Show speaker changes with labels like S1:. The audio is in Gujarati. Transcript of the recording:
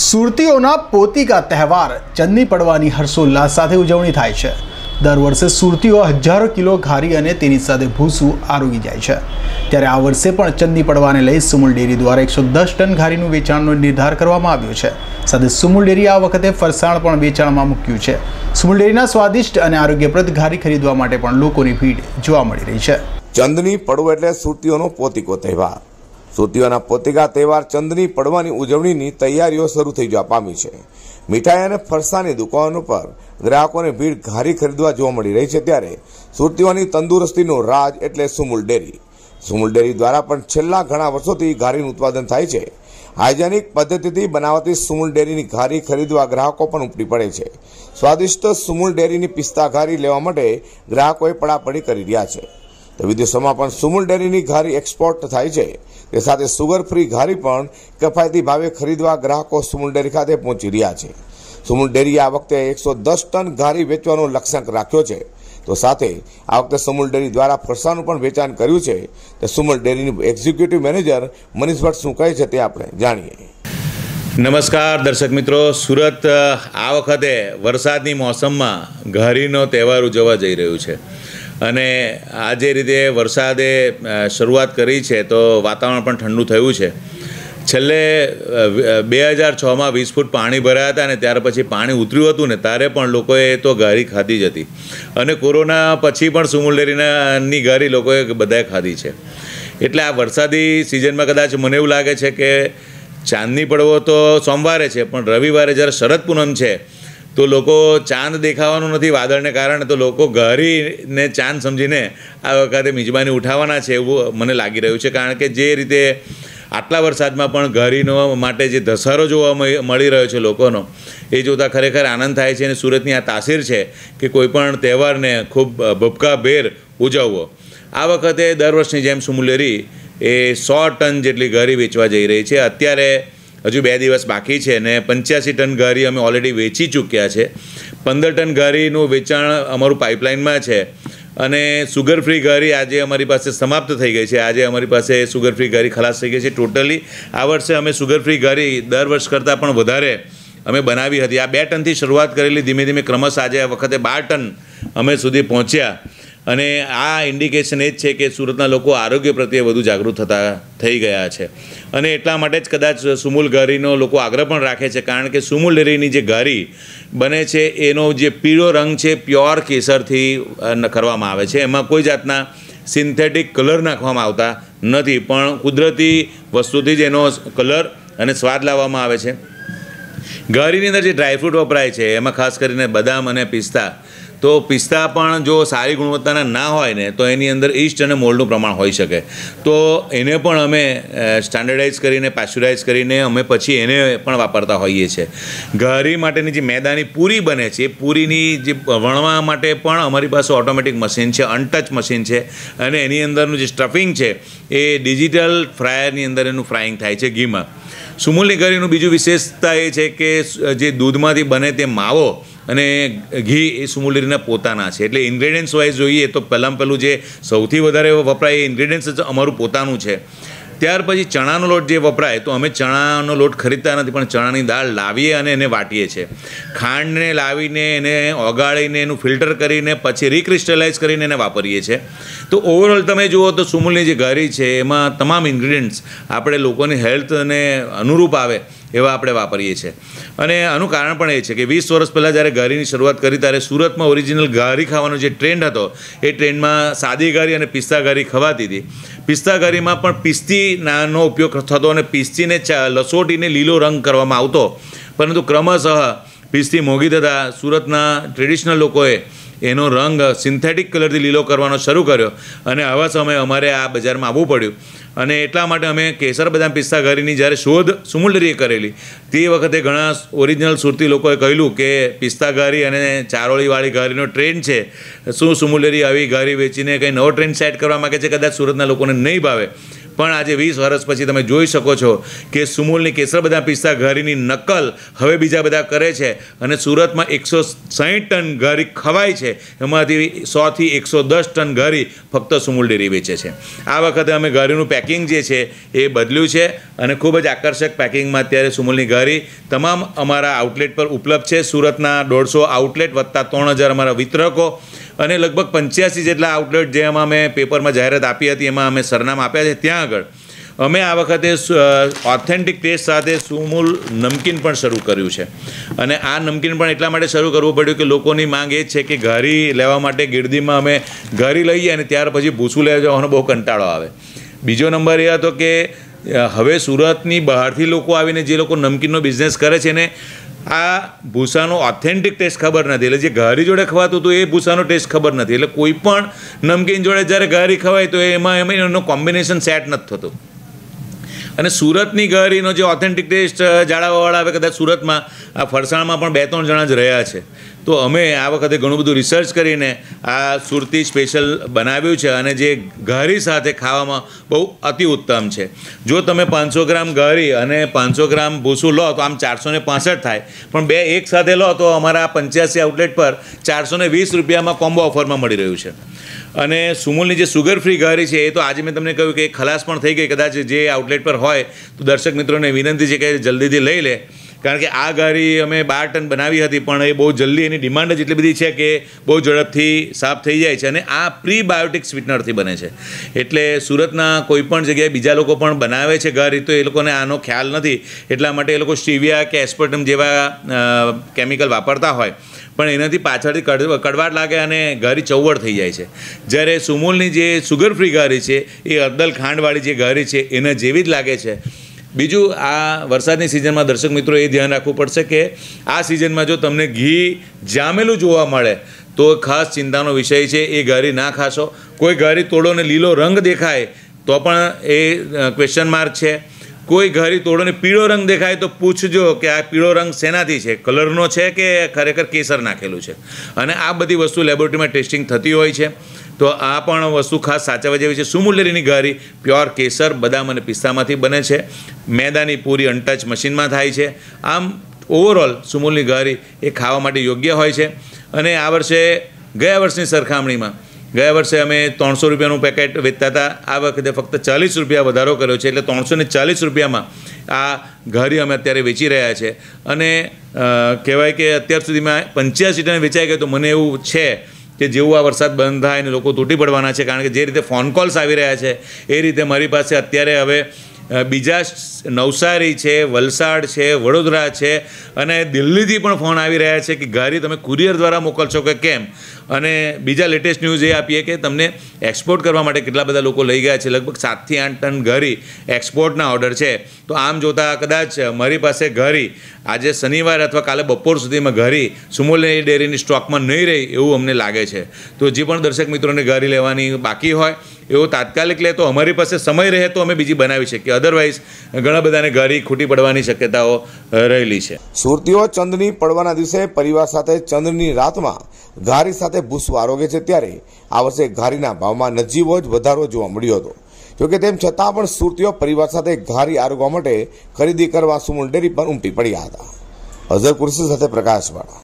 S1: સુરતીઓના પોતિકા તહેવાર ચંદની પડવાની હર્ષોલ્લાસ સાથે ઉજવણી થાય છે દર વર્ષે સુરતીઓ હજારો કિલો ઘારી અને તેની સાથે ભૂસું આરોગી જાય છે ત્યારે આ વર્ષે પણ ચંદી પડવાને લઈ સુમુલ ડેરી દ્વારા એકસો દસ ટન ઘારીનું વેચાણનો નિર્ધાર કરવામાં આવ્યો છે સાથે સુમુલ ડેરી આ વખતે ફરસાણ પણ વેચાણમાં મૂક્યું છે સુમુલ ડેરીના સ્વાદિષ્ટ અને આરોગ્યપ્રદ ઘારી ખરીદવા માટે પણ લોકોની ભીડ જોવા મળી રહી છે ચંદની પડવો એટલે સુરતીઓનો પોતિકો તહેવાર સુરતીઓના પોતીગા તહેવાર ચંદની પડવાની ઉજવણીની તૈયારીઓ શરૂ થઈ જવા પામી છે મીઠાઈ અને ફરસાની દુકાનો પર ગ્રાહકોને ભીડ ઘારી ખરીદવા જોવા મળી રહી છે ત્યારે સુરતીઓની તંદુરસ્તીનો રાજ એટલે સુમુલ ડેરી સુમુલ ડેરી દ્વારા પણ છેલ્લા ઘણા વર્ષોથી ઘારીનું ઉત્પાદન થાય છે હાઇજેનિક પદ્ધતિથી બનાવતી સુમુલ ડેરીની ઘારી ખરીદવા ગ્રાહકો પણ ઉપડી પડે છે સ્વાદિષ્ટ સુમુલ ડેરીની પિસ્તા ઘારી લેવા માટે ગ્રાહકોએ પડાપડી કરી રહ્યા છે વિદેશોમાં પણ સુમુલ ડેરીની ઘારી એક્સપોર્ટ થાય છે તે સાથે સુગર ફ્રી ઘારી પણ કફાયતી ભાવે ખરીદવા ગ્રાહકો સુમુલ ડેરી ખાતે પહોંચી રહ્યા છે સુમુલ ડેરીએ આ વખતે એકસો દસ ટન ઘારી વેચવાનો લક્ષ્યાંક રાખ્યો છે તો સાથે આ વખતે સુમુલ ડેરી દ્વારા ફરસાનું પણ વેચાણ કર્યું છે તો સુમુલ ડેરીની એક્ઝિક્યુટિવ મેનેજર મનીષ ભટ્ટ શું કહે છે તે આપણે જાણીએ
S2: નમસ્કાર દર્શક મિત્રો સુરત આ વખતે વરસાદની મોસમમાં ઘારીનો તહેવાર ઉજવવા જઈ રહ્યું છે અને આ જે રીતે વરસાદે શરૂઆત કરી છે તો વાતાવરણ પણ ઠંડુ થયું છે છેલ્લે બે હજાર છમાં વીસ ફૂટ પાણી ભરાયા હતા અને ત્યાર પછી પાણી ઉતર્યું હતું ને ત્યારે પણ લોકોએ તો ઘારી ખાધી જ હતી અને કોરોના પછી પણ સુમુલેરીની ઘારી લોકોએ બધાએ ખાધી છે એટલે આ વરસાદી સિઝનમાં કદાચ મને એવું લાગે છે કે ચાંદની પડવો તો સોમવારે છે પણ રવિવારે જ્યારે શરદ પૂનમ છે તો લોકો ચાંદ દેખાવાનું નથી વાદળને કારણે તો લોકો ઘરીને ચાંદ સમજીને આ વખતે મિજબાની ઉઠાવવાના છે એવું મને લાગી રહ્યું છે કારણ કે જે રીતે આટલા વરસાદમાં પણ ઘરીનો માટે જે ધસારો જોવા મળી રહ્યો છે લોકોનો એ જોતાં ખરેખર આનંદ થાય છે અને સુરતની આ તાસીર છે કે કોઈપણ તહેવારને ખૂબ ભભકાભેર ઉજવવો આ વખતે દર વર્ષની જેમ સુમુલેરી એ સો ટન જેટલી ઘરી વેચવા જઈ રહી છે અત્યારે હજુ બે દિવસ બાકી છે અને પંચ્યાસી ટન ઘારી અમે ઓલરેડી વેચી ચૂક્યા છે પંદર ટન ઘારીનું વેચાણ અમારું પાઇપલાઇનમાં છે અને સુગર ફ્રી ઘારી આજે અમારી પાસે સમાપ્ત થઈ ગઈ છે આજે અમારી પાસે સુગર ફ્રી ઘારી ખલાસ થઈ ગઈ છે ટોટલી આ વર્ષે અમે સુગર ફ્રી ઘારી દર વર્ષ કરતાં પણ વધારે અમે બનાવી હતી આ બે ટનથી શરૂઆત કરેલી ધીમે ધીમે ક્રમશ આજે આ વખતે બાર ટન અમે સુધી પહોંચ્યા અને આ ઇન્ડિકેશન એ જ છે કે સુરતના લોકો આરોગ્ય પ્રત્યે વધુ જાગૃત થતા થઈ ગયા છે અને એટલા માટે જ કદાચ સુમૂલ ઘારીનો લોકો આગ્રહ પણ રાખે છે કારણ કે સુમૂલ ડેરીની જે ઘારી બને છે એનો જે પીળો રંગ છે પ્યોર કેસરથી કરવામાં આવે છે એમાં કોઈ જાતના સિન્થેટિક કલર નાખવામાં આવતા નથી પણ કુદરતી વસ્તુથી જ એનો કલર અને સ્વાદ લાવવામાં આવે છે ઘારીની અંદર જે ડ્રાયફ્રૂટ વપરાય છે એમાં ખાસ કરીને બદામ અને પિસ્તા તો પિસ્તા પણ જો સારી ગુણવત્તાના ના હોય ને તો એની અંદર ઈસ્ટ અને મોલ્ડનું પ્રમાણ હોઈ શકે તો એને પણ અમે સ્ટાન્ડર્ડાઇઝ કરીને પાસ્ચ્યુરાઇઝ કરીને અમે પછી એને પણ વાપરતા હોઈએ છીએ ઘારી માટેની જે મેદાની પૂરી બને છે એ પૂરીની જે વણવા માટે પણ અમારી પાસે ઓટોમેટિક મશીન છે અનટચ મશીન છે અને એની અંદરનું જે સ્ટફિંગ છે એ ડિજિટલ ફ્રાયરની અંદર એનું ફ્રાઈંગ થાય છે ઘીમાં સુમૂલની ઘારીનું બીજું વિશેષતા એ છે કે જે દૂધમાંથી બને તે માવો અને ઘી એ સુમુલેરીના પોતાના છે એટલે ઇન્ગ્રેડિયન્ટ્સ વાઇઝ જોઈએ તો પહેલાં પહેલું જે સૌથી વધારે વપરાય એ ઇન્ગ્રેડિયન્ટ્સ જ અમારું પોતાનું છે ત્યાર પછી ચણાનો લોટ જે વપરાય તો અમે ચણાનો લોટ ખરીદતા નથી પણ ચણાની દાળ લાવીએ અને એને વાટીએ છીએ ખાંડને લાવીને એને ઓગાળીને એનું ફિલ્ટર કરીને પછી રિક્રિસ્ટલાઇઝ કરીને એને વાપરીએ છીએ તો ઓવરઓલ તમે જુઓ તો સુમુલની જે ઘરી છે એમાં તમામ ઇન્ગ્રીડિયન્ટ્સ આપણે લોકોની હેલ્થ અને અનુરૂપ આવે એવા આપણે વાપરીએ છીએ અને આનું કારણ પણ એ છે કે વીસ વર્ષ પહેલાં જ્યારે ઘારીની શરૂઆત કરી ત્યારે સુરતમાં ઓરિજિનલ ઘારી ખાવાનો જે ટ્રેન્ડ હતો એ ટ્રેન્ડમાં સાદી ઘારી અને પિસ્તા ઘારી ખવાતી હતી પિસ્તા ઘારીમાં પણ પિસ્તીનો ઉપયોગ થતો અને પિસ્તીને લસોટીને લીલો રંગ કરવામાં આવતો પરંતુ ક્રમશઃ પિસ્તી મોંઘી થતાં સુરતના ટ્રેડિશનલ લોકોએ એનો રંગ સિન્થેટિક કલરથી લીલો કરવાનો શરૂ કર્યો અને આવા સમયે અમારે આ બજારમાં આવવું પડ્યું અને એટલા માટે અમે કેસર બદામ પિસ્તા ઘરીની જ્યારે શોધ સુમુલરીએ કરેલી તે વખતે ઘણા ઓરિજિનલ સુરતી લોકોએ કહેલું કે પિસ્તા ઘારી અને ચારોળીવાળી ઘારીનો ટ્રેન છે શું સુમુલરી આવી ઘારી વેચીને કંઈ નવો ટ્રેન સેટ કરવા માગે છે કદાચ સુરતના લોકોને નહીં ભાવે પણ આજે વીસ વર્ષ પછી તમે જોઈ શકો છો કે સુમૂલની કેસર બધા પિસ્તા ઘારીની નકલ હવે બીજા બધા કરે છે અને સુરતમાં એકસો સાહીઠ ટન ઘારી ખવાય છે એમાંથી સોથી એકસો દસ ટન ઘારી ફક્ત સુમૂલ ડેરી વેચે છે આ વખતે અમે ઘારીનું પેકિંગ જે છે એ બદલ્યું છે અને ખૂબ જ આકર્ષક પેકિંગમાં અત્યારે સુમૂલની ઘારી તમામ અમારા આઉટલેટ પર ઉપલબ્ધ છે સુરતના દોઢસો આઉટલેટ વત્તા ત્રણ હજાર અમારા વિતરકો અને લગભગ પંચ્યાસી જેટલા આઉટલેટ જેમાં અમે પેપરમાં જાહેરાત આપી હતી એમાં અમે સરનામ આપ્યા છે ત્યાં આગળ અમે આ વખતે ઓથેન્ટિક ટેસ્ટ સાથે સુમૂલ નમકીન પણ શરૂ કર્યું છે અને આ નમકીન પણ એટલા માટે શરૂ કરવું પડ્યું કે લોકોની માંગ એ છે કે ઘારી લેવા માટે ગીરદીમાં અમે ઘારી લઈએ અને ત્યાર પછી ભૂસું લેવા જવાનો બહુ કંટાળો આવે બીજો નંબર એ હતો કે હવે સુરતની બહારથી લોકો આવીને જે લોકો નમકીનનો બિઝનેસ કરે છે ને આ ભૂસાનો ઓથેન્ટિક ટેસ્ટ ખબર નથી એટલે જે ઘારી જોડે ખવાતું હતું એ ભૂસાનો ટેસ્ટ ખબર નથી એટલે કોઈ પણ નમકીન જોડે જ્યારે ઘારી ખવાય તો એમાં એમાં એનો કોમ્બિનેશન સેટ નથી થતું અને સુરતની ઘરીનો જે ઓથેન્ટિક ટેસ્ટ જાળવવાવાળા આવે કદાચ સુરતમાં આ ફરસાણમાં પણ બે ત્રણ જણા જ રહ્યા છે તો અમે આ વખતે ઘણું બધું રિસર્ચ કરીને આ સુરતી સ્પેશિયલ બનાવ્યું છે અને જે ઘારી સાથે ખાવામાં બહુ અતિ ઉત્તમ છે જો તમે પાંચસો ગ્રામ ઘારી અને પાંચસો ગ્રામ ભૂસું લો તો આમ ચારસો ને પાસઠ થાય પણ બે એક સાથે લો તો અમારા પંચ્યાસી આઉટલેટ પર ચારસો વીસ રૂપિયામાં કોમ્બો ઓફરમાં મળી રહ્યું છે અને સુમૂલની જે સુગર ફ્રી ઘારી છે એ તો આજે મેં તમને કહ્યું કે ખલાસ પણ થઈ ગઈ કદાચ જે આઉટલેટ પર હોય તો દર્શક મિત્રોને વિનંતી છે કે જલ્દીથી લઈ લે કારણ કે આ ઘારી અમે બાર ટન બનાવી હતી પણ એ બહુ જલ્દી એની ડિમાન્ડ જ એટલી બધી છે કે બહુ ઝડપથી સાફ થઈ જાય છે અને આ પ્રીબાયોટિક સ્વીટનરથી બને છે એટલે સુરતના કોઈ પણ જગ્યાએ બીજા લોકો પણ બનાવે છે ઘારી તો એ લોકોને આનો ખ્યાલ નથી એટલા માટે એ લોકો સ્ટીવિયા કે એસ્પર્ટમ જેવા કેમિકલ વાપરતા હોય પણ એનાથી પાછળથી કડ કડવાટ લાગે અને ઘારી ચૌવડ થઈ જાય છે જ્યારે સુમૂલની જે સુગર ફ્રી ઘારી છે એ અદલ ખાંડવાળી જે ઘારી છે એના જેવી જ લાગે છે બીજું આ વરસાદની સિઝનમાં દર્શક મિત્રો એ ધ્યાન રાખવું પડશે કે આ સિઝનમાં જો તમને ઘી જામેલું જોવા મળે તો ખાસ ચિંતાનો વિષય છે એ ઘારી ના ખાશો કોઈ ઘારી તોડોને લીલો રંગ દેખાય તો પણ એ ક્વેશ્ચન માર્ક છે કોઈ ઘારી તોડોને પીળો રંગ દેખાય તો પૂછજો કે આ પીળો રંગ શેનાથી છે કલરનો છે કે ખરેખર કેસર નાખેલું છે અને આ બધી વસ્તુ લેબોરેટરીમાં ટેસ્ટિંગ થતી હોય છે તો આ પણ વસ્તુ ખાસ સાચવવા જેવી છે સુમૂલ્યની ઘારી પ્યોર કેસર બદામ અને પિસ્તામાંથી બને છે મેદાની પૂરી અનટચ મશીનમાં થાય છે આમ ઓવરઓલ સુમૂલની ઘારી એ ખાવા માટે યોગ્ય હોય છે અને આ વર્ષે ગયા વર્ષની સરખામણીમાં ગયા વર્ષે અમે ત્રણસો રૂપિયાનું પેકેટ વેચતા હતા આ વખતે ફક્ત ચાલીસ રૂપિયા વધારો કર્યો છે એટલે ત્રણસો ને ચાલીસ રૂપિયામાં આ ઘારી અમે અત્યારે વેચી રહ્યા છીએ અને કહેવાય કે અત્યાર સુધીમાં પંચ્યાસી ટન વેચાઈ ગયો તો મને એવું છે કે જેવું આ વરસાદ બંધ થાય ને લોકો તૂટી પડવાના છે કારણ કે જે રીતે ફોન કોલ્સ આવી રહ્યા છે એ રીતે મારી પાસે અત્યારે હવે બીજા નવસારી છે વલસાડ છે વડોદરા છે અને દિલ્હીથી પણ ફોન આવી રહ્યા છે કે ઘારી તમે કુરિયર દ્વારા મોકલશો કે કેમ અને બીજા લેટેસ્ટ ન્યૂઝ એ આપીએ કે તમને એક્સપોર્ટ કરવા માટે કેટલા બધા લોકો લઈ ગયા છે લગભગ સાતથી આઠ ટન ઘારી એક્સપોર્ટના ઓર્ડર છે તો આમ જોતાં કદાચ મારી પાસે ઘારી આજે શનિવાર અથવા કાલે બપોર સુધીમાં ઘારી સુમોલની ડેરીની સ્ટોકમાં નહીં રહી એવું અમને લાગે છે તો જે પણ દર્શક મિત્રોને ઘારી લેવાની બાકી હોય એવો તાત્કાલિક લે તો અમારી પાસે સમય રહે તો અમે બીજી બનાવી શકીએ અધરવાઇઝ ઘણા બધાને ઘારી ખૂટી પડવાની શક્યતાઓ રહેલી છે
S1: સુરતીઓ ચંદ્રની પડવાના દિવસે પરિવાર સાથે ચંદ્રની રાતમાં ઘારી સાથે ભૂસવા આરોગે છે ત્યારે આ વર્ષે ઘારીના ભાવમાં નજીવો જ વધારો જોવા મળ્યો હતો જોકે તેમ છતાં પણ સુરતીઓ પરિવાર સાથે ઘારી આરોગવા માટે ખરીદી કરવા સુમુલ ડેરી પર ઉમટી પડ્યા હતા અઝર કુરશી સાથે પ્રકાશવાળા